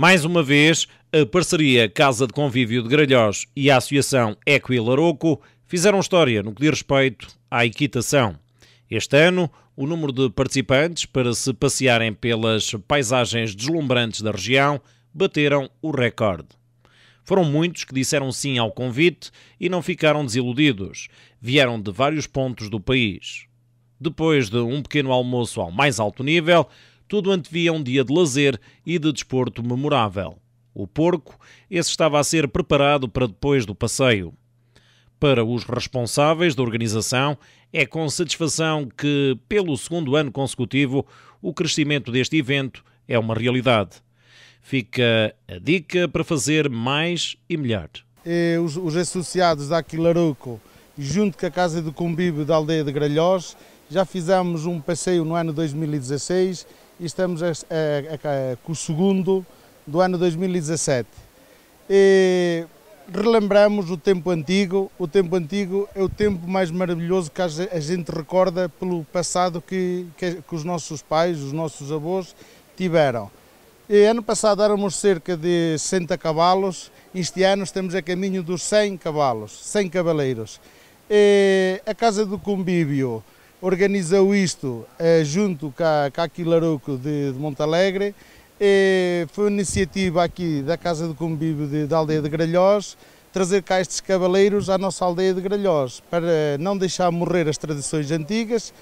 Mais uma vez, a parceria Casa de Convívio de Gralhós e a Associação e Laroco fizeram história no que diz respeito à equitação. Este ano, o número de participantes para se passearem pelas paisagens deslumbrantes da região bateram o recorde. Foram muitos que disseram sim ao convite e não ficaram desiludidos. Vieram de vários pontos do país. Depois de um pequeno almoço ao mais alto nível, tudo antevia um dia de lazer e de desporto memorável. O porco, esse estava a ser preparado para depois do passeio. Para os responsáveis da organização, é com satisfação que, pelo segundo ano consecutivo, o crescimento deste evento é uma realidade. Fica a dica para fazer mais e melhor. Os, os associados da Aquilaruco, junto com a Casa do Combibo da Aldeia de Gralhós, já fizemos um passeio no ano 2016 e estamos a, a, a, com o segundo do ano 2017. E relembramos o tempo antigo, o tempo antigo é o tempo mais maravilhoso que a gente recorda pelo passado que, que, que os nossos pais, os nossos avós tiveram. E ano passado éramos cerca de 60 cavalos, este ano estamos a caminho dos 100 cavalos, 100 cavaleiros. E a Casa do Convívio, organizou isto eh, junto com cá aqui Laruco de, de Montalegre. foi uma iniciativa aqui da Casa do Convívio de, da Aldeia de Gralhós, trazer cá estes cavaleiros à nossa aldeia de Gralhós, para não deixar morrer as tradições antigas,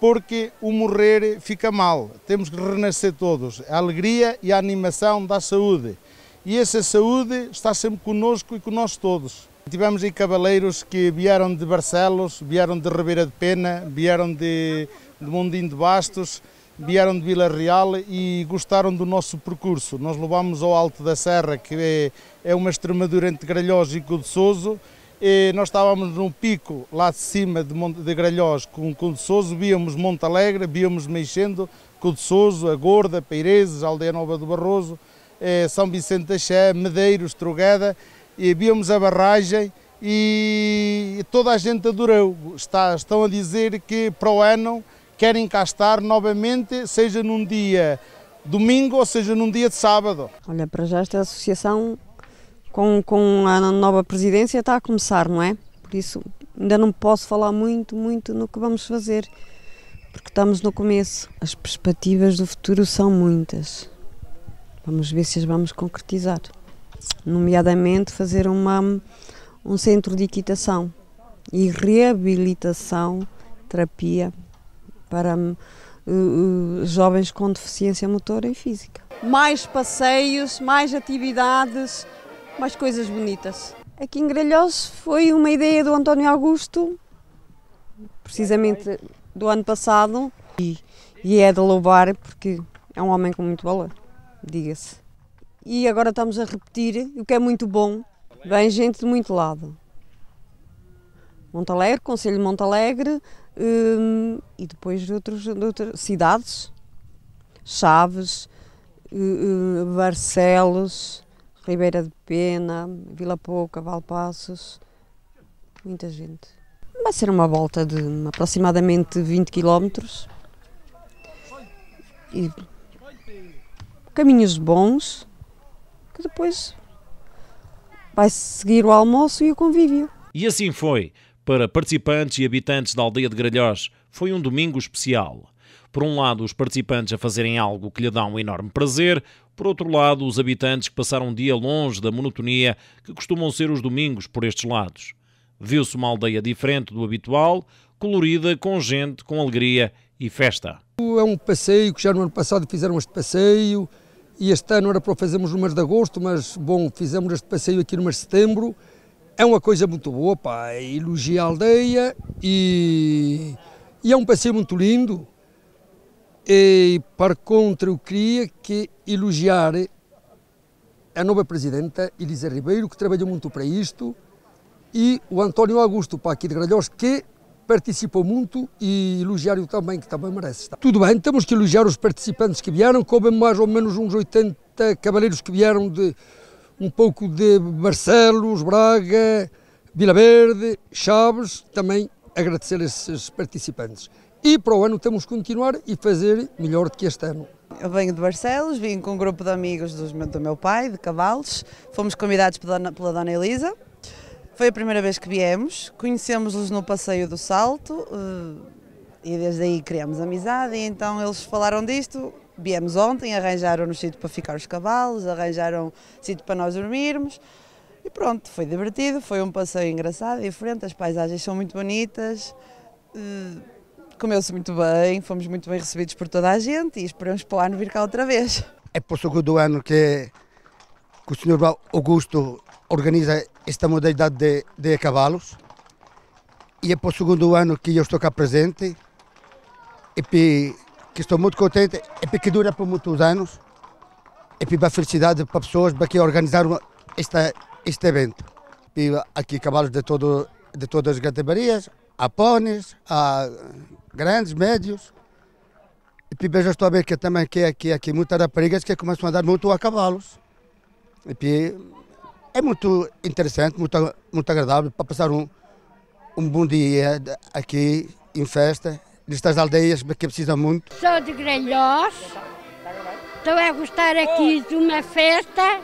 porque o morrer fica mal. Temos que renascer todos. A alegria e a animação da saúde. E essa saúde está sempre conosco e com nós todos. Tivemos aí cavaleiros que vieram de Barcelos, vieram de Ribeira de Pena, vieram de, de Mondim de Bastos, vieram de Vila Real e gostaram do nosso percurso. Nós levámos ao Alto da Serra, que é, é uma Extremadura entre Gralhós e Codessoso. E nós estávamos num pico lá de cima de, de Gralhós com Codessoso, víamos Monte Alegre, víamos Meixendo, Codessoso, A Gorda, Peirezes, Aldeia Nova do Barroso, eh, São Vicente da Xé, Medeiros, Trogada e vimos a barragem e toda a gente adorou. Está, estão a dizer que para o ano querem cá estar novamente, seja num dia domingo ou seja num dia de sábado. Olha, para já esta associação com, com a nova presidência está a começar, não é? Por isso ainda não posso falar muito, muito no que vamos fazer, porque estamos no começo. As perspectivas do futuro são muitas. Vamos ver se as vamos concretizar nomeadamente fazer uma, um centro de equitação e reabilitação, terapia para uh, jovens com deficiência motora e física. Mais passeios, mais atividades, mais coisas bonitas. Aqui em Grelhós foi uma ideia do António Augusto, precisamente do ano passado, e, e é de louvar porque é um homem com muito valor, diga-se e agora estamos a repetir, o que é muito bom. Vem gente de muito lado. Montalegre, Conselho de Montalegre hum, e depois de, outros, de outras cidades. Chaves, hum, hum Barcelos, Ribeira de Pena, Vila Pouca, Valpaços. Muita gente. Vai ser uma volta de aproximadamente 20 quilómetros. E caminhos bons, que depois vai seguir o almoço e o convívio. E assim foi. Para participantes e habitantes da aldeia de Gralhós, foi um domingo especial. Por um lado, os participantes a fazerem algo que lhe dá um enorme prazer, por outro lado, os habitantes que passaram um dia longe da monotonia que costumam ser os domingos por estes lados. Viu-se uma aldeia diferente do habitual, colorida, com gente, com alegria e festa. É um passeio que já no ano passado fizeram este passeio, e este ano era para fazermos no mês de agosto, mas bom, fizemos este passeio aqui no mês de setembro. É uma coisa muito boa, pá, é elogia a aldeia e, e é um passeio muito lindo. E, para contra, eu queria que elogiar a nova presidenta, Elisa Ribeiro, que trabalhou muito para isto, e o António Augusto, pá, aqui de Gralhós, que participou muito e elogiar-o também, que também merece. Tá? Tudo bem, temos que elogiar os participantes que vieram, como mais ou menos uns 80 cavaleiros que vieram de um pouco de Barcelos, Braga, Vila Verde, Chaves, também agradecer esses participantes. E para o ano temos que continuar e fazer melhor do que este ano. Eu venho de Barcelos, vim com um grupo de amigos do meu pai, de cavalos. Fomos convidados pela, pela Dona Elisa, foi a primeira vez que viemos, conhecemos-los no Passeio do Salto eh, e desde aí criamos amizade. E então eles falaram disto, viemos ontem, arranjaram-nos sítio para ficar os cavalos, arranjaram sítio para nós dormirmos. E pronto, foi divertido, foi um passeio engraçado, diferente, as paisagens são muito bonitas, eh, comeu-se muito bem, fomos muito bem recebidos por toda a gente e esperamos para o ano vir cá outra vez. É por segundo ano que, é, que o Sr. Augusto organiza esta modalidade de, de cavalos e é para o segundo ano que eu estou cá presente e que estou muito contente e que dura por muitos anos e para a felicidade para pessoas que organizaram esta, este evento. E aqui cavalos de, todo, de todas as categorias, há pôneis, há grandes, médios. E já estou a ver que também que aqui, aqui muitas raparigas que começam a andar muito a cavalos. E é muito interessante, muito, muito agradável para passar um, um bom dia aqui em festa, nestas aldeias que precisam muito. Sou de Grelhós, estou a gostar aqui de uma festa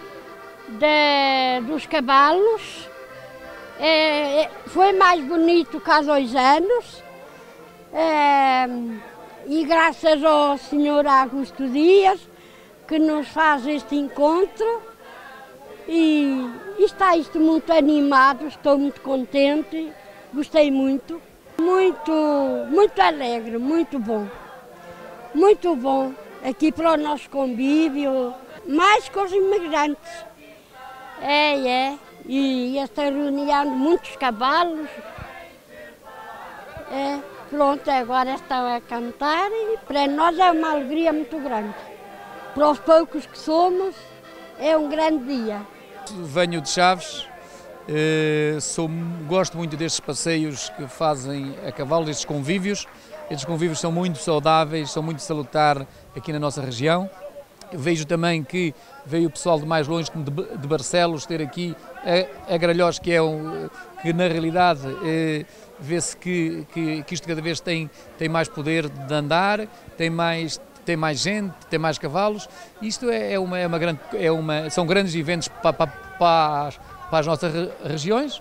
de, dos cavalos. É, é, foi mais bonito que há dois anos. É, e graças ao senhor Augusto Dias que nos faz este encontro. E está isto muito animado, estou muito contente, gostei muito. Muito, muito alegre, muito bom. Muito bom aqui para o nosso convívio, mais com os imigrantes. É, é. E esta reunião de muitos cavalos. É, pronto, agora estão a cantar e para nós é uma alegria muito grande. Para os poucos que somos, é um grande dia venho de Chaves, eh, sou, gosto muito destes passeios que fazem a cavalo, destes convívios. Estes convívios são muito saudáveis, são muito salutar aqui na nossa região. vejo também que veio o pessoal de mais longe, como de, Barcelos, ter aqui a, a Gralhós, que é um, que na realidade eh, vê-se que, que, que, isto cada vez tem, tem mais poder de andar, tem mais, tem mais gente, tem mais cavalos. Isto é, é, uma, é uma grande, é uma, são grandes eventos para, para, para, as, para as nossas regiões,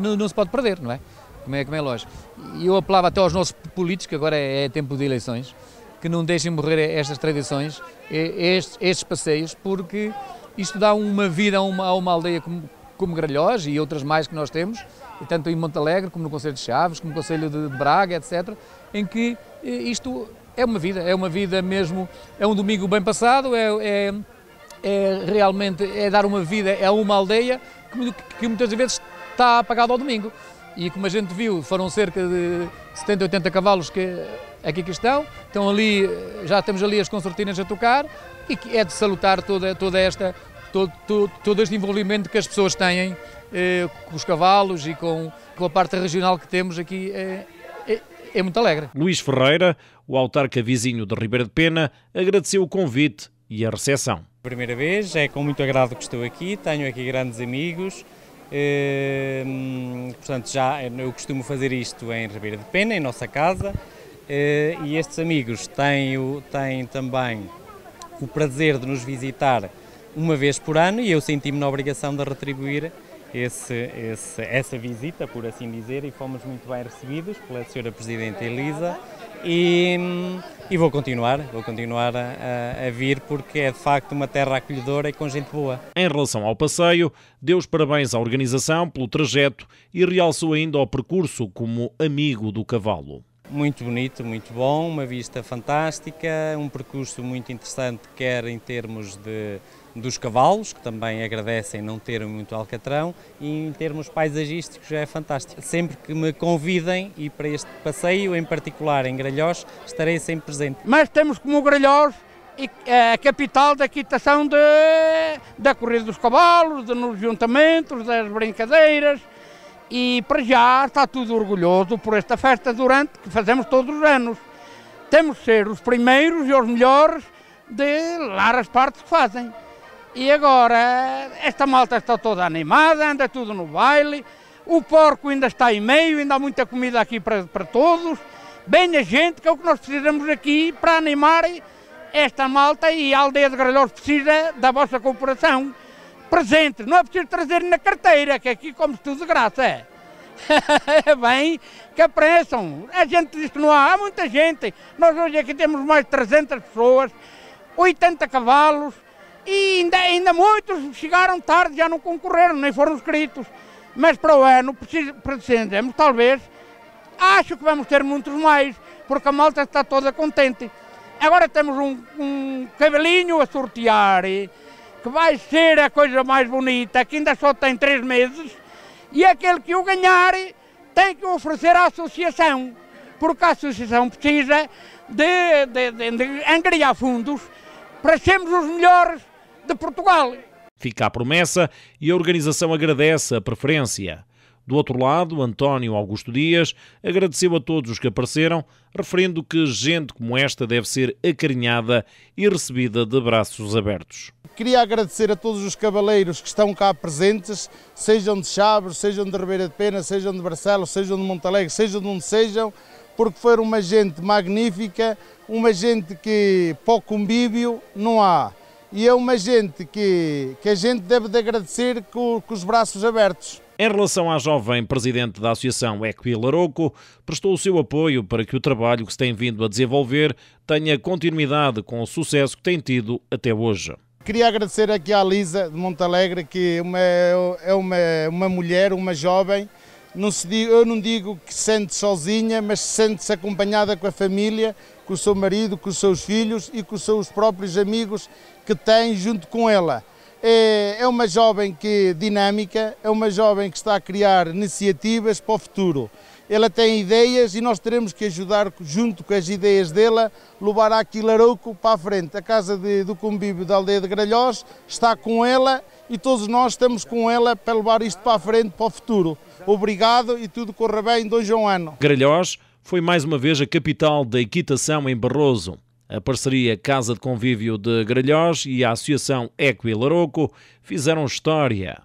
não, não, se pode perder, não é? Como é, como é lógico. E eu apelava até aos nossos políticos, que agora é, é tempo de eleições, que não deixem morrer estas tradições, estes, estes passeios, porque isto dá uma vida a uma, a uma aldeia como, como Gralhós e outras mais que nós temos, tanto em Montalegre, como no Conselho de Chaves, como no Conselho de Braga, etc., em que eh, isto é uma vida, é uma vida mesmo, é um domingo bem passado, é, é, é realmente é dar uma vida a uma aldeia que, que muitas vezes está apagada ao domingo. E como a gente viu, foram cerca de 70, 80 cavalos que aqui que estão, estão ali, já temos ali as concertinas a tocar e que é de salutar toda, toda esta, todo, todo, todo este envolvimento que as pessoas têm eh, com os cavalos e com, com a parte regional que temos aqui eh, é muito alegre. Luís Ferreira, o autarca vizinho de Ribeira de Pena, agradeceu o convite e a recepção. Primeira vez, é com muito agrado que estou aqui, tenho aqui grandes amigos. Hum, portanto, já eu costumo fazer isto em Ribeira de Pena, em nossa casa, eh, e estes amigos têm, têm também o prazer de nos visitar uma vez por ano e eu senti-me na obrigação de retribuir esse, esse, essa visita, por assim dizer, e fomos muito bem recebidos pela Sra. Presidente Elisa. E, e, vou continuar, vou continuar a, a, vir porque é de facto uma terra acolhedora e com gente boa. Em relação ao passeio, deu os parabéns à organização pelo trajeto e realçou ainda o percurso como amigo do cavalo. Muito bonito, muito bom, uma vista fantástica, um percurso muito interessante, quer em termos de dos cavalos, que também agradecem não terem muito alcatrão, e em termos paisagísticos é fantástico. Sempre que me convidem, e para este passeio em particular em Gralhós, estarei sempre presente. Mas temos como Gralhós eh, a capital da equitação de, da corrida dos cavalos, dos nos juntamentos, das brincadeiras, e para já está tudo orgulhoso por esta festa durante que fazemos todos os anos. Temos de ser os primeiros e os melhores de lá as partes que fazem. E agora, esta malta está toda animada, anda tudo no baile, o porco ainda está em meio, ainda há muita comida aqui para, para todos. Bem a gente, que é o que nós precisamos aqui para animar esta malta e a aldeia de Gralhós precisa da vossa cooperação presente. Não é preciso trazer na carteira, que aqui come tudo de graça. É. é bem que apressam. A gente diz que não há, há muita gente. Nós hoje aqui temos mais de 300 pessoas, 80 cavalos, e ainda, ainda muitos chegaram tarde, já não concorreram, nem foram inscritos. Mas para o ano pretendemos, talvez, acho que vamos ter muitos mais, porque a malta está toda contente. Agora temos um, um cabelinho a sortear, que vai ser a coisa mais bonita, que ainda só tem três meses, e aquele que o ganhar tem que oferecer à associação, porque a associação precisa de, de, de, de fundos para sermos os melhores de Portugal. Fica a promessa e a organização agradece a preferência. Do outro lado, António Augusto Dias agradeceu a todos os que apareceram, referindo que gente como esta deve ser acarinhada e recebida de braços abertos. Queria agradecer a todos os cavaleiros que estão cá presentes, sejam de Chaves, sejam de Ribeira de Pena, sejam de Barcelos, sejam de Montalegre, sejam de onde sejam, porque foram uma gente magnífica, uma gente que para o convívio não há e é uma gente que, que a gente deve de agradecer com, com os braços abertos. Em relação à jovem presidente da Associação Equilaroco, prestou o seu apoio para que o trabalho que se tem vindo a desenvolver tenha continuidade com o sucesso que tem tido até hoje. Queria agradecer aqui à Lisa de Montalegre, que é uma, é uma, uma mulher, uma jovem, não se, eu não digo que se sente sozinha, mas se sente-se acompanhada com a família, com o seu marido, com os seus filhos e com os seus próprios amigos que tem junto com ela. É, é uma jovem que dinâmica, é uma jovem que está a criar iniciativas para o futuro. Ela tem ideias e nós teremos que ajudar, junto com as ideias dela, levar aqui Larouco para a frente. A Casa de, do Convívio da Aldeia de Gralhós está com ela e todos nós estamos com ela para levar isto para a frente, para o futuro. Obrigado e tudo corra bem dois um ano. Gralhós foi mais uma vez a capital da equitação em Barroso. A parceria Casa de Convívio de Gralhós e a Associação Eco e Laroco fizeram história.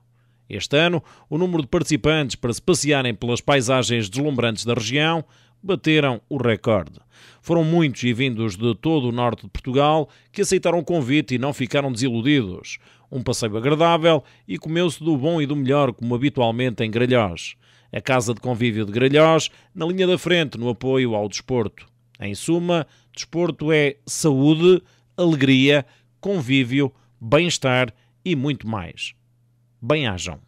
Este ano, o número de participantes para se passearem pelas paisagens deslumbrantes da região bateram o recorde. Foram muitos e vindos de todo o norte de Portugal que aceitaram o convite e não ficaram desiludidos um passeio agradável e comeu-se do bom e do melhor, como habitualmente em Gralhós. A Casa de Convívio de Gralhós, na linha da frente no apoio ao desporto. Em suma, desporto é saúde, alegria, convívio, bem-estar e muito mais. Bem-ajam.